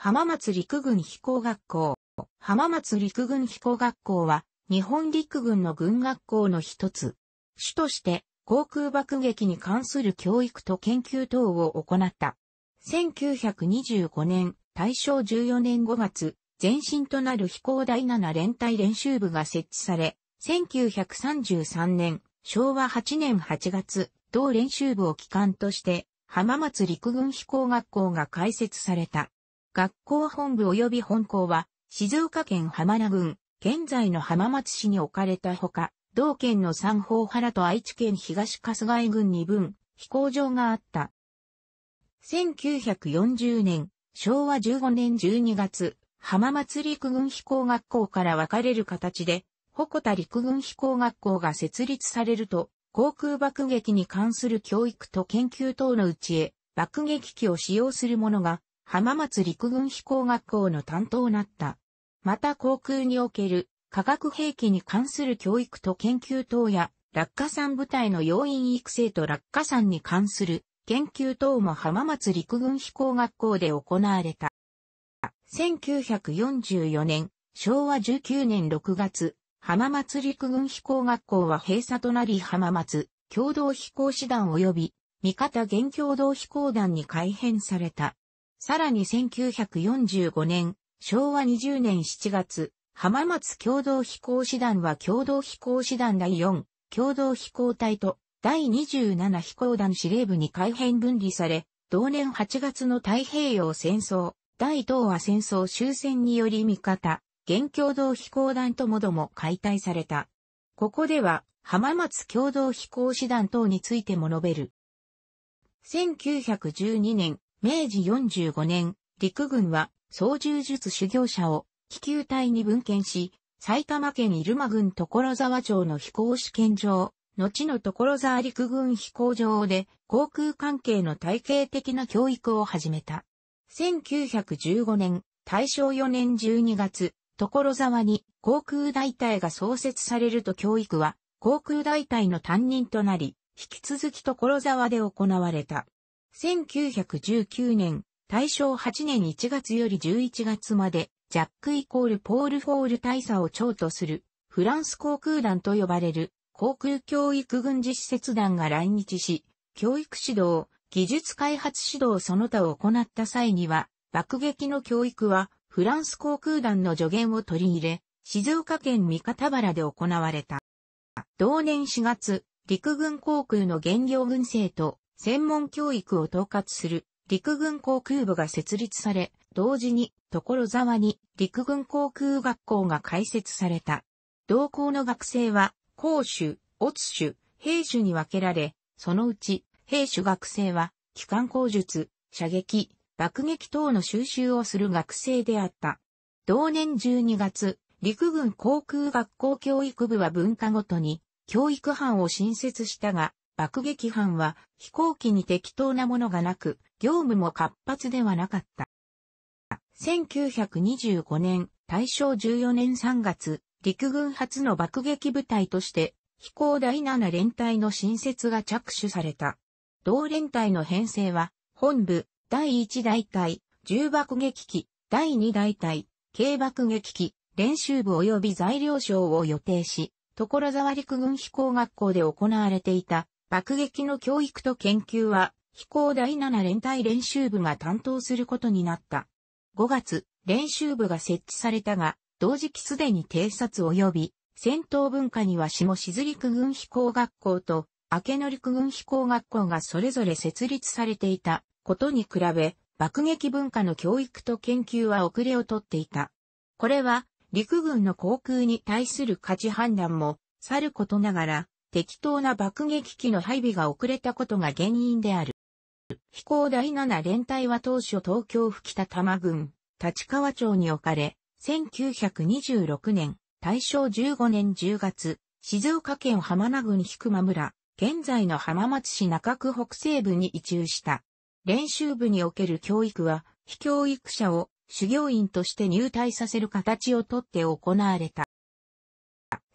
浜松陸軍飛行学校。浜松陸軍飛行学校は、日本陸軍の軍学校の一つ。主として、航空爆撃に関する教育と研究等を行った。1925年、大正14年5月、前身となる飛行第7連隊練習部が設置され、1933年、昭和8年8月、同練習部を機関として、浜松陸軍飛行学校が開設された。学校本部及び本校は、静岡県浜名郡、現在の浜松市に置かれたほか、同県の三方原と愛知県東春日井郡に分、飛行場があった。1940年、昭和15年12月、浜松陸軍飛行学校から分かれる形で、鉾田陸軍飛行学校が設立されると、航空爆撃に関する教育と研究等のうちへ、爆撃機を使用するものが浜松陸軍飛行学校の担当なった。また航空における化学兵器に関する教育と研究等や落下山部隊の要員育成と落下山に関する研究等も浜松陸軍飛行学校で行われた。1944年、昭和19年6月、浜松陸軍飛行学校は閉鎖となり浜松共同飛行師団及び味方現共同飛行団に改編された。さらに1945年、昭和20年7月、浜松共同飛行士団は共同飛行士団第4、共同飛行隊と第27飛行団司令部に改編分離され、同年8月の太平洋戦争、第東亜戦争終戦により味方、現共同飛行団ともども解体された。ここでは、浜松共同飛行士団等についても述べる。1912年、明治45年、陸軍は操縦術修行者を気球隊に分遣し、埼玉県入間郡所沢町の飛行試験場、後の所沢陸軍飛行場で航空関係の体系的な教育を始めた。1915年、大正4年12月、所沢に航空大隊が創設されると教育は航空大隊の担任となり、引き続き所沢で行われた。1919年、大正8年1月より11月まで、ジャックイコールポールフォール大佐を長とする、フランス航空団と呼ばれる、航空教育軍事施設団が来日し、教育指導、技術開発指導その他を行った際には、爆撃の教育は、フランス航空団の助言を取り入れ、静岡県三方原で行われた。同年4月、陸軍航空の現業軍政と専門教育を統括する陸軍航空部が設立され、同時に所沢に陸軍航空学校が開設された。同校の学生は、公主、乙種、兵種に分けられ、そのうち、兵種学生は、機関工術、射撃、爆撃等の収集をする学生であった。同年12月、陸軍航空学校教育部は文化ごとに、教育班を新設したが、爆撃班は飛行機に適当なものがなく、業務も活発ではなかった。1925年、大正14年3月、陸軍初の爆撃部隊として、飛行第7連隊の新設が着手された。同連隊の編成は、本部、第1大隊、重爆撃機、第2大隊、軽爆撃機、練習部及び材料賞を予定し、所沢陸軍飛行学校で行われていた爆撃の教育と研究は、飛行第7連隊練習部が担当することになった。5月、練習部が設置されたが、同時期すでに偵察及び、戦闘文化には下静陸軍飛行学校と、明野陸軍飛行学校がそれぞれ設立されていたことに比べ、爆撃文化の教育と研究は遅れをとっていた。これは、陸軍の航空に対する価値判断も、さることながら、適当な爆撃機の配備が遅れたことが原因である。飛行第7連隊は当初東京吹田多摩郡、立川町に置かれ、1926年、大正15年10月、静岡県浜名郡菊間村、現在の浜松市中区北西部に移住した。練習部における教育は、非教育者を修行員として入隊させる形をとって行われた。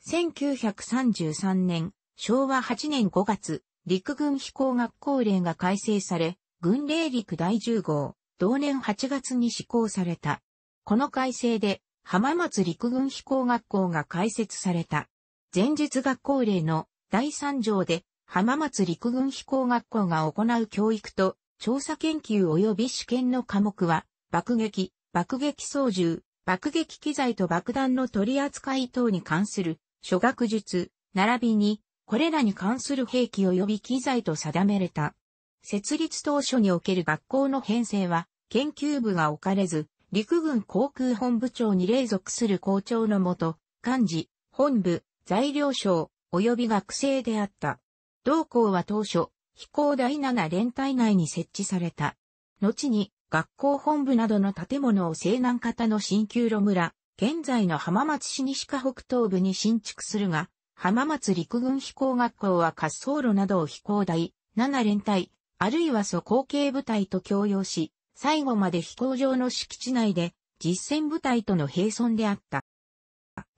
1933年、昭和8年5月、陸軍飛行学校令が改正され、軍令陸第10号、同年8月に施行された。この改正で、浜松陸軍飛行学校が開設された。前日学校令の第3条で、浜松陸軍飛行学校が行う教育と、調査研究及び試験の科目は、爆撃、爆撃操縦、爆撃機材と爆弾の取り扱い等に関する、諸学術、並びにこれらに関する兵器及び機材と定めれた。設立当初における学校の編成は、研究部が置かれず、陸軍航空本部長に隷属する校長のもと、幹事、本部、材料省、及び学生であった。同校は当初、飛行第7連隊内に設置された。後に、学校本部などの建物を西南方の新旧路村、現在の浜松市西か北東部に新築するが、浜松陸軍飛行学校は滑走路などを飛行台、7連隊、あるいは素行系部隊と共用し、最後まで飛行場の敷地内で実戦部隊との並存であった。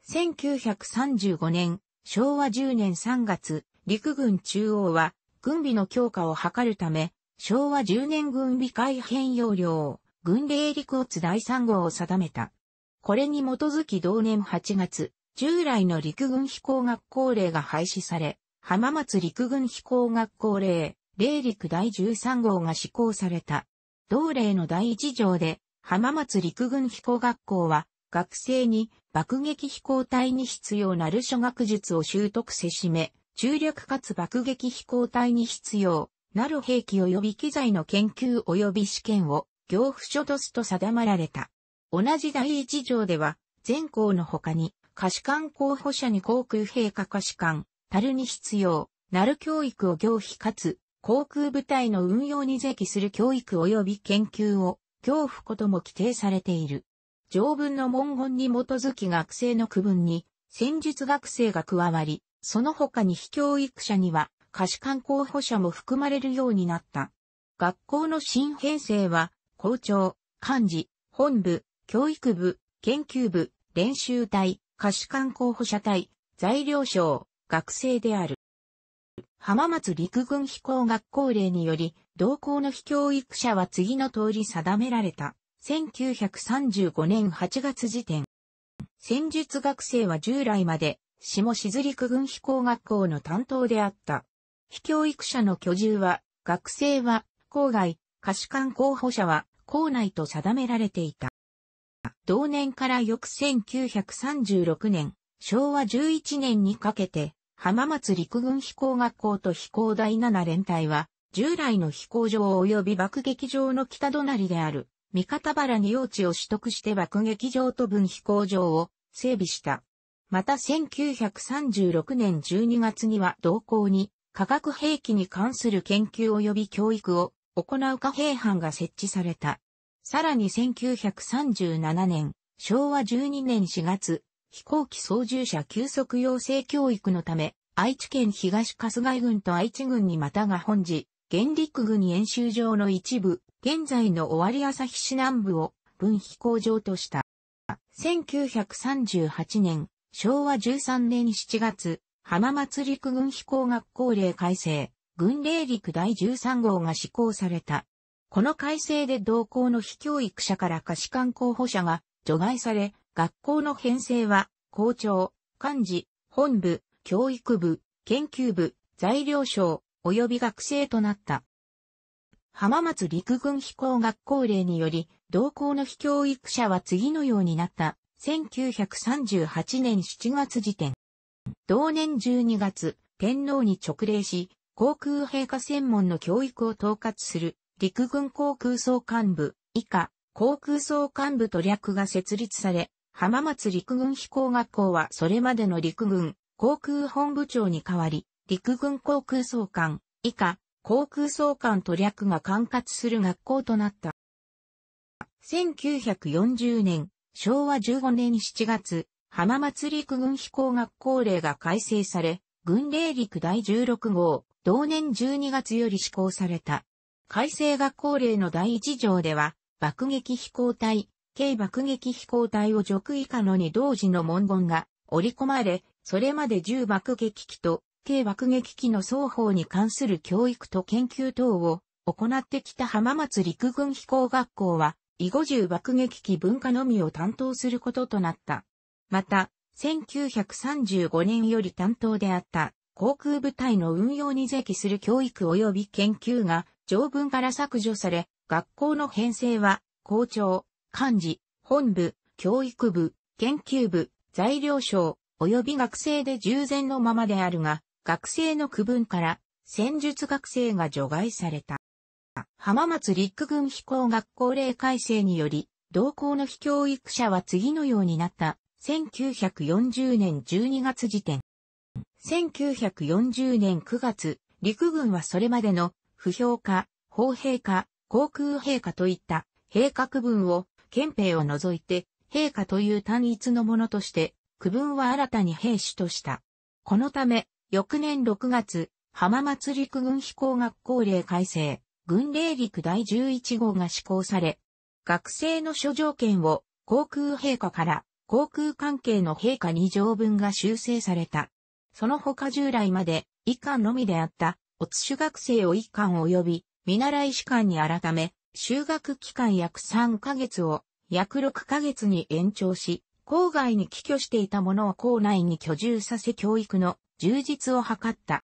1935年、昭和10年3月、陸軍中央は軍備の強化を図るため、昭和10年軍備改編要領、軍令陸乙第3号を定めた。これに基づき同年8月、従来の陸軍飛行学校令が廃止され、浜松陸軍飛行学校令、令陸第13号が施行された。同令の第1条で、浜松陸軍飛行学校は、学生に爆撃飛行隊に必要なる諸学術を習得せしめ、中略かつ爆撃飛行隊に必要なる兵器及び機材の研究及び試験を行付所とすと定まられた。同じ第1条では、全校の他に可視官候補者に航空陛下可視官、樽に必要、なる教育を行費かつ、航空部隊の運用に是起する教育及び研究を恐怖ことも規定されている。条文の文言に基づき学生の区分に、戦術学生が加わり、その他に非教育者には、可視官候補者も含まれるようになった。学校の新編成は、校長、幹事、本部、教育部、研究部、練習隊、視官候補者隊、材料省、学生である。浜松陸軍飛行学校令により、同校の非教育者は次の通り定められた。1935年8月時点。戦術学生は従来まで、下静陸軍飛行学校の担当であった。非教育者の居住は、学生は、郊外、視官候補者は、校内と定められていた。同年から翌1936年、昭和11年にかけて、浜松陸軍飛行学校と飛行第7連隊は、従来の飛行場及び爆撃場の北隣である、三方原に用地を取得して爆撃場と分飛行場を整備した。また1936年12月には同校に化学兵器に関する研究及び教育を行う貨兵班が設置された。さらに1937年、昭和12年4月、飛行機操縦者急速養成教育のため、愛知県東春日郡と愛知郡にまたが本時、原陸軍演習場の一部、現在の尾張日市南部を分飛行場とした。1938年、昭和13年7月、浜松陸軍飛行学校令改正、軍令陸第13号が施行された。この改正で同校の非教育者から可視官候補者が除外され、学校の編成は、校長、幹事、本部、教育部、研究部、材料省、及び学生となった。浜松陸軍飛行学校令により、同校の非教育者は次のようになった。1938年7月時点。同年12月、天皇に直令し、航空陛下専門の教育を統括する陸軍航空総監部、以下、航空総監部と略が設立され、浜松陸軍飛行学校はそれまでの陸軍、航空本部長に代わり、陸軍航空総監、以下、航空総監と略が管轄する学校となった。1940年、昭和15年7月、浜松陸軍飛行学校令が改正され、軍令陸第16号、同年12月より施行された。改正学校令の第一条では、爆撃飛行隊、軽爆撃飛行隊をく以下のに同時の文言が織り込まれ、それまで重爆撃機と軽爆撃機の双方に関する教育と研究等を行ってきた浜松陸軍飛行学校は、囲碁重爆撃機文化のみを担当することとなった。また、1935年より担当であった航空部隊の運用に是起する教育及び研究が条文から削除され、学校の編成は、校長、幹事、本部、教育部、研究部、材料省、及び学生で従前のままであるが、学生の区分から、戦術学生が除外された。浜松陸軍飛行学校令改正により、同校の非教育者は次のようになった。1940年12月時点。1940年9月、陸軍はそれまでの不評価、法陛下、航空陛下といった、陛下区分を、憲兵を除いて、陛下という単一のものとして、区分は新たに兵士とした。このため、翌年6月、浜松陸軍飛行学校令改正、軍令陸第11号が施行され、学生の諸条件を、航空陛下から、航空関係の陛下に条文が修正された。その他従来まで、以下のみであった、おつ学生を一貫及び、見習い士官に改め、修学期間約3ヶ月を、約6ヶ月に延長し、郊外に寄居していた者を校内に居住させ教育の充実を図った。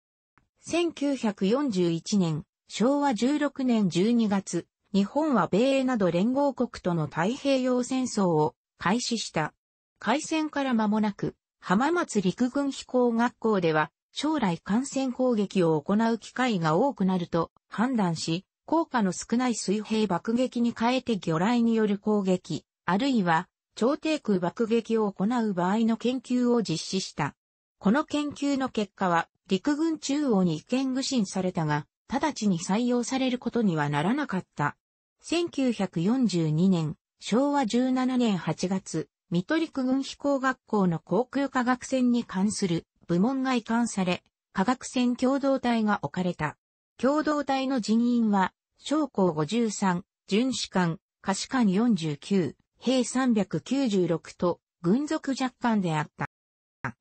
1941年、昭和16年12月、日本は米英など連合国との太平洋戦争を開始した。開戦から間もなく、浜松陸軍飛行学校では、将来感染攻撃を行う機会が多くなると判断し、効果の少ない水平爆撃に変えて魚雷による攻撃、あるいは超低空爆撃を行う場合の研究を実施した。この研究の結果は陸軍中央に意見具信されたが、直ちに採用されることにはならなかった。1942年、昭和17年8月、水戸陸軍飛行学校の航空科学船に関する部門が移管され、科学船共同体が置かれた。共同体の人員は、将校53、巡視官、可視艦49、兵396と、軍属若干であった。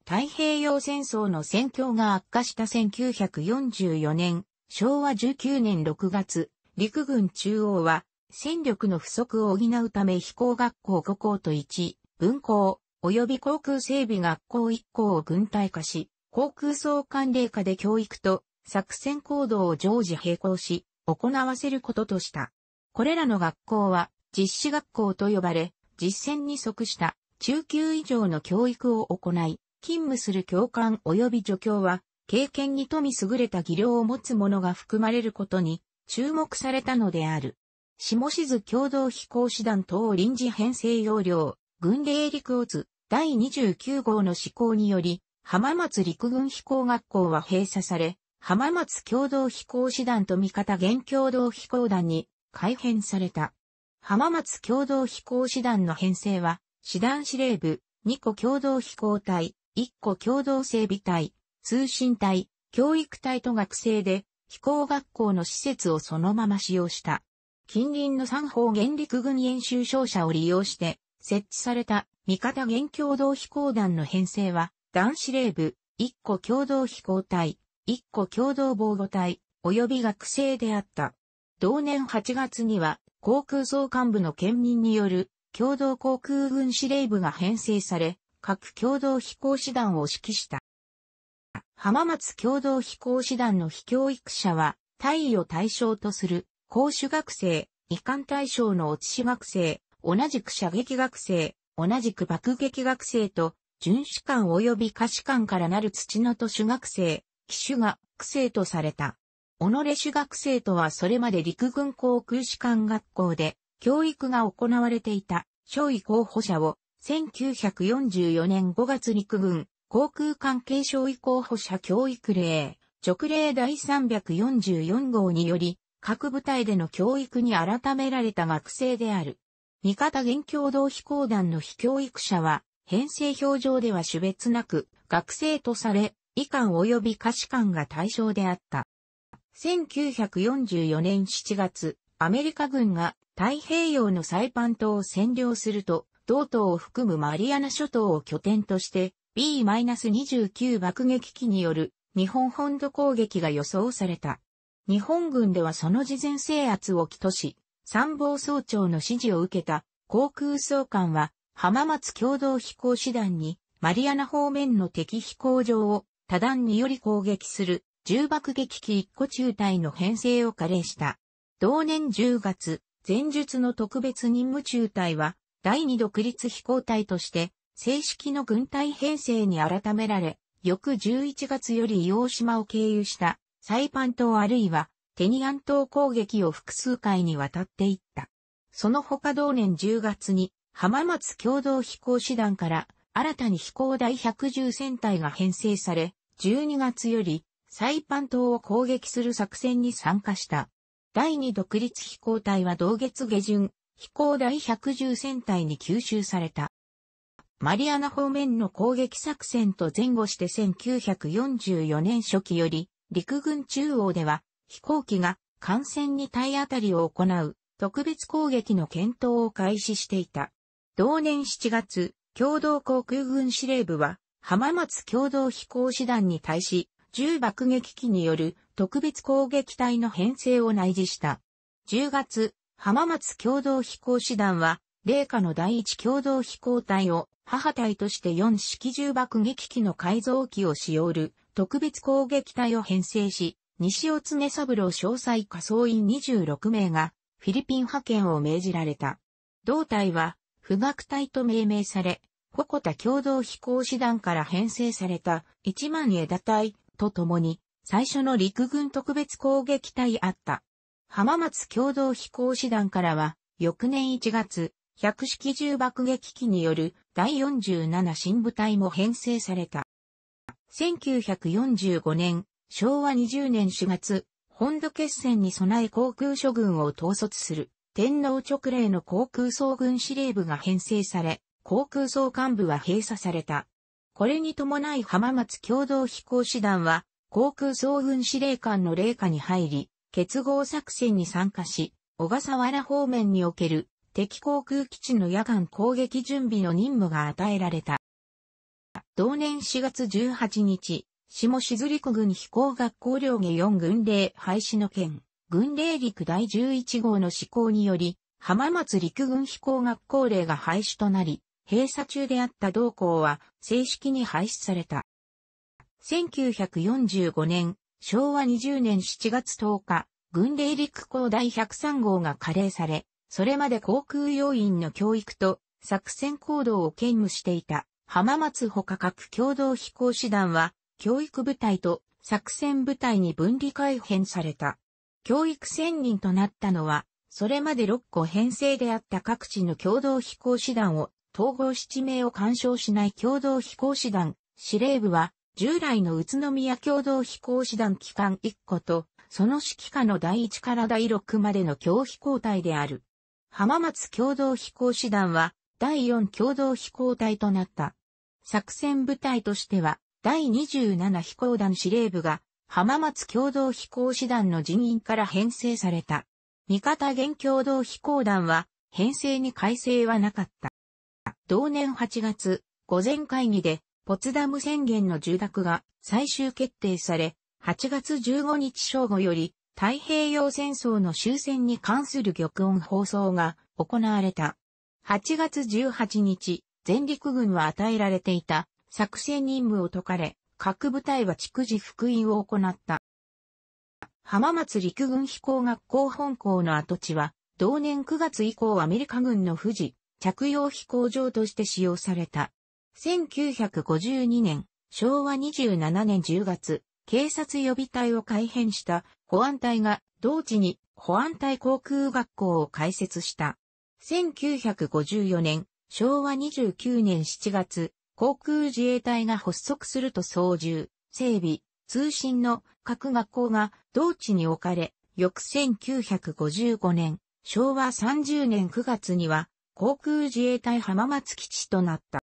太平洋戦争の戦況が悪化した1944年、昭和19年6月、陸軍中央は、戦力の不足を補うため飛行学校5校と1、分校、及び航空整備学校一校を軍隊化し、航空総管令下で教育と作戦行動を常時並行し、行わせることとした。これらの学校は実施学校と呼ばれ、実践に即した中級以上の教育を行い、勤務する教官及び助教は、経験に富み優れた技量を持つ者が含まれることに注目されたのである。下地共同飛行師団等臨時編成要領、軍令陸図第29号の施行により、浜松陸軍飛行学校は閉鎖され、浜松共同飛行師団と味方現共同飛行団に改編された。浜松共同飛行師団の編成は、師団司令部、2個共同飛行隊、1個共同整備隊、通信隊、教育隊と学生で、飛行学校の施設をそのまま使用した。近隣の三方原陸軍演習商社を利用して、設置された味方元共同飛行団の編成は、男子霊部、一個共同飛行隊、一個共同防護隊、及び学生であった。同年8月には、航空総幹部の県民による共同航空軍司令部が編成され、各共同飛行士団を指揮した。浜松共同飛行士団の非教育者は、大位を対象とする、公主学生、遺憾対象の落ちし学生、同じく射撃学生、同じく爆撃学生と、巡視官及び下士官からなる土の都主学生、騎手が学生とされた。己主学生とはそれまで陸軍航空士官学校で教育が行われていた少尉候補者を1944年5月陸軍航空関係少尉候補者教育令直令第344号により各部隊での教育に改められた学生である。味方元共同飛行団の非教育者は、編成表上では種別なく、学生とされ、以官及び下士官が対象であった。1944年7月、アメリカ軍が太平洋のサイパン島を占領すると、同島を含むマリアナ諸島を拠点として B-29 爆撃機による日本本土攻撃が予想された。日本軍ではその事前制圧を起とし、参謀総長の指示を受けた航空総監は浜松共同飛行師団にマリアナ方面の敵飛行場を多段により攻撃する重爆撃機1個中隊の編成を加齢した。同年10月、前述の特別任務中隊は第2独立飛行隊として正式の軍隊編成に改められ、翌11月より硫黄島を経由したサイパン島あるいはテニアン島攻撃を複数回にわたっていった。その他同年10月に浜松共同飛行士団から新たに飛行第110戦隊が編成され、12月よりサイパン島を攻撃する作戦に参加した。第2独立飛行隊は同月下旬、飛行第110戦隊に吸収された。マリアナ方面の攻撃作戦と前後して1944年初期より、陸軍中央では飛行機が艦船に体当たりを行う特別攻撃の検討を開始していた。同年7月、共同航空軍司令部は浜松共同飛行士団に対し、重爆撃機による特別攻撃隊の編成を内示した。10月、浜松共同飛行士団は、霊下の第一共同飛行隊を母隊として4式重爆撃機の改造機を使用る特別攻撃隊を編成し、西尾常三郎詳細仮想員26名がフィリピン派遣を命じられた。同隊は、不学隊と命名され、鉾田共同飛行師団から編成された1万枝隊と共に、最初の陸軍特別攻撃隊あった。浜松共同飛行師団からは、翌年1月、百式銃爆撃機による第47新部隊も編成された。1945年、昭和20年4月、本土決戦に備え航空諸軍を統率する天皇直令の航空総軍司令部が編成され、航空総幹部は閉鎖された。これに伴い浜松共同飛行士団は航空総軍司令官の霊下に入り、結合作戦に参加し、小笠原方面における敵航空基地の夜間攻撃準備の任務が与えられた。同年4月18日、下静陸軍飛行学校領下4軍令廃止の件、軍令陸第11号の施行により、浜松陸軍飛行学校令が廃止となり、閉鎖中であった同校は正式に廃止された。1945年、昭和20年7月10日、軍令陸校第103号が加齢され、それまで航空要員の教育と作戦行動を兼務していた浜松他各共同飛行士団は教育部隊と作戦部隊に分離改編された。教育専任となったのは、それまで6個編成であった各地の共同飛行士団を統合七名を干渉しない共同飛行士団、司令部は従来の宇都宮共同飛行士団機関1個と、その指揮下の第1から第6までの教飛行隊である。浜松共同飛行士団は第4共同飛行隊となった。作戦部隊としては第27飛行団司令部が浜松共同飛行士団の人員から編成された。味方元共同飛行団は編成に改正はなかった。同年8月、午前会議でポツダム宣言の受諾が最終決定され、8月15日正午より太平洋戦争の終戦に関する玉音放送が行われた。8月18日、全陸軍は与えられていた作戦任務を解かれ、各部隊は築地復員を行った。浜松陸軍飛行学校本校の跡地は、同年9月以降アメリカ軍の富士、着用飛行場として使用された。1952年、昭和27年10月、警察予備隊を改編した保安隊が同地に保安隊航空学校を開設した。1954年、昭和29年7月、航空自衛隊が発足すると操縦、整備、通信の各学校が同地に置かれ、翌1955年、昭和30年9月には航空自衛隊浜松基地となった。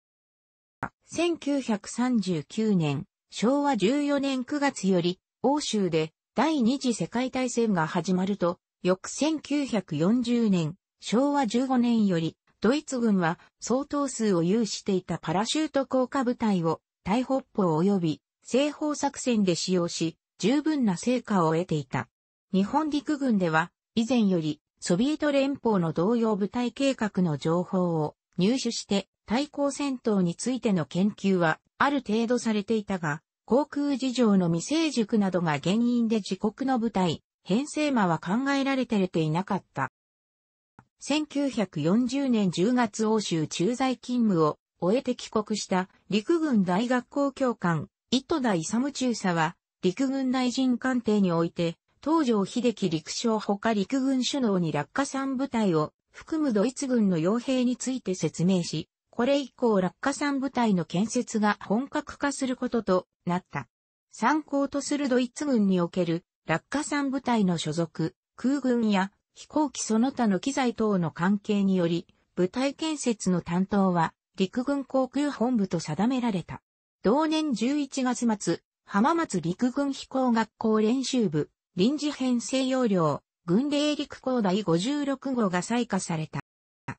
1939年、昭和14年9月より、欧州で第二次世界大戦が始まると、翌1940年、昭和15年より、ドイツ軍は相当数を有していたパラシュート降下部隊を大北方及び西方作戦で使用し、十分な成果を得ていた。日本陸軍では以前よりソビエト連邦の同様部隊計画の情報を入手して対抗戦闘についての研究はある程度されていたが、航空事情の未成熟などが原因で自国の部隊、編成間は考えられてれていなかった。1940年10月欧州駐在勤務を終えて帰国した陸軍大学校教官、糸田勇中佐は、陸軍大臣官邸において、東条秀樹陸将ほか陸軍首脳に落下山部隊を含むドイツ軍の傭兵について説明し、これ以降落下山部隊の建設が本格化することとなった。参考とするドイツ軍における落下山部隊の所属、空軍や飛行機その他の機材等の関係により、部隊建設の担当は陸軍航空本部と定められた。同年11月末、浜松陸軍飛行学校練習部、臨時編成要領、軍令陸校第56号が採火された。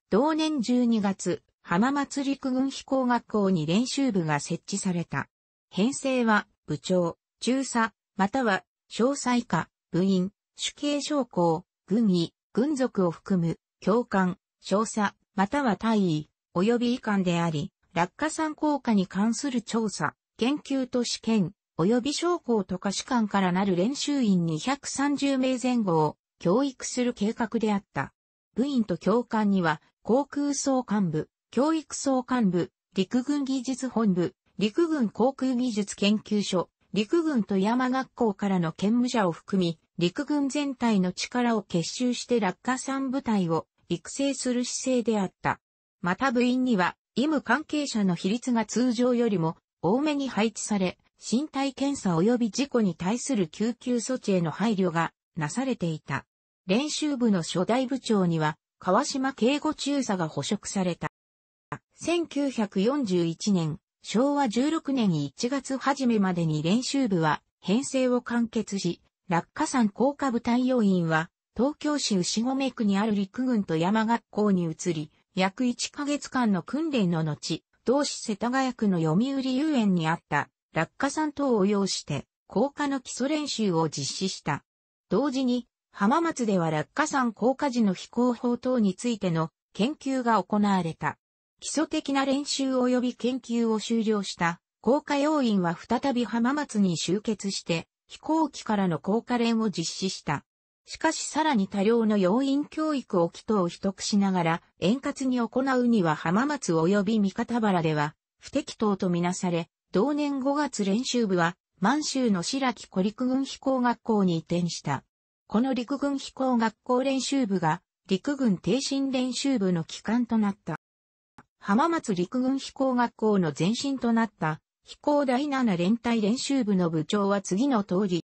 同年12月、浜松陸軍飛行学校に練習部が設置された。編成は、部長、中佐、または、詳細課、部員、主計将校、軍医、軍属を含む、教官、少佐、または大尉、及び医官であり、落下産効果に関する調査、研究と試験、及び将校とか士官からなる練習員230名前後を教育する計画であった。部員と教官には、航空総幹部、教育総幹部、陸軍技術本部、陸軍航空技術研究所、陸軍富山学校からの兼務者を含み、陸軍全体の力を結集して落下3部隊を育成する姿勢であった。また部員には、医務関係者の比率が通常よりも多めに配置され、身体検査及び事故に対する救急措置への配慮がなされていた。練習部の初代部長には、川島敬吾中佐が捕食された。1941年、昭和16年1月初めまでに練習部は編成を完結し、落下山降下部隊要員は、東京市牛込区にある陸軍と山学校に移り、約1ヶ月間の訓練の後、同市世田谷区の読売遊園にあった落下山等を要して、降下の基礎練習を実施した。同時に、浜松では落下山降下時の飛行法等についての研究が行われた。基礎的な練習及び研究を終了した降下要員は再び浜松に集結して飛行機からの降下練を実施した。しかしさらに多量の要員教育を祈祷取得しながら円滑に行うには浜松及び三方原では不適当とみなされ、同年5月練習部は満州の白木小陸軍飛行学校に移転した。この陸軍飛行学校練習部が陸軍挺身練習部の機関となった。浜松陸軍飛行学校の前身となった飛行第7連隊練習部の部長は次の通り、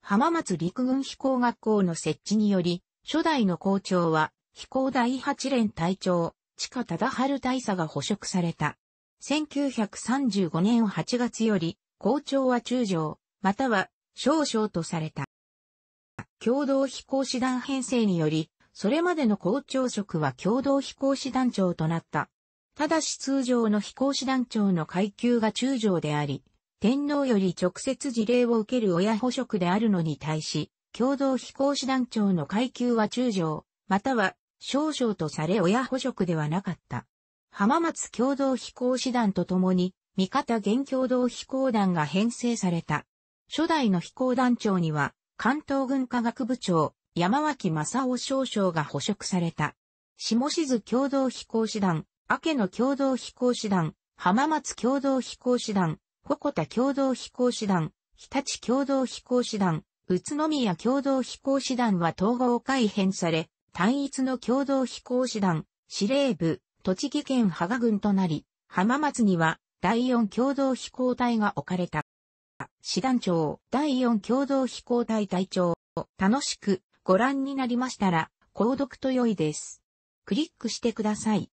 浜松陸軍飛行学校の設置により、初代の校長は、飛行第8連隊長、地下忠春大佐が捕食された。1935年8月より、校長は中将、または少将とされた。共同飛行士団編成により、それまでの校長職は共同飛行士団長となった。ただし通常の飛行士団長の階級が中将であり、天皇より直接事例を受ける親保職であるのに対し、共同飛行士団長の階級は中将、または少将とされ親保職ではなかった。浜松共同飛行士団とともに、味方現共同飛行団が編成された。初代の飛行団長には、関東軍科学部長、山脇正夫少将が捕職された。下志津共同飛行士団、明野共同飛行士団、浜松共同飛行士団、鉾田共同飛行士団、日立共同飛行士団、宇都宮共同飛行士団は統合改編され、単一の共同飛行士団、司令部、栃木県羽賀郡となり、浜松には第四共同飛行隊が置かれた。師団長、第四共同飛行隊隊長、楽しくご覧になりましたら、購読と良いです。クリックしてください。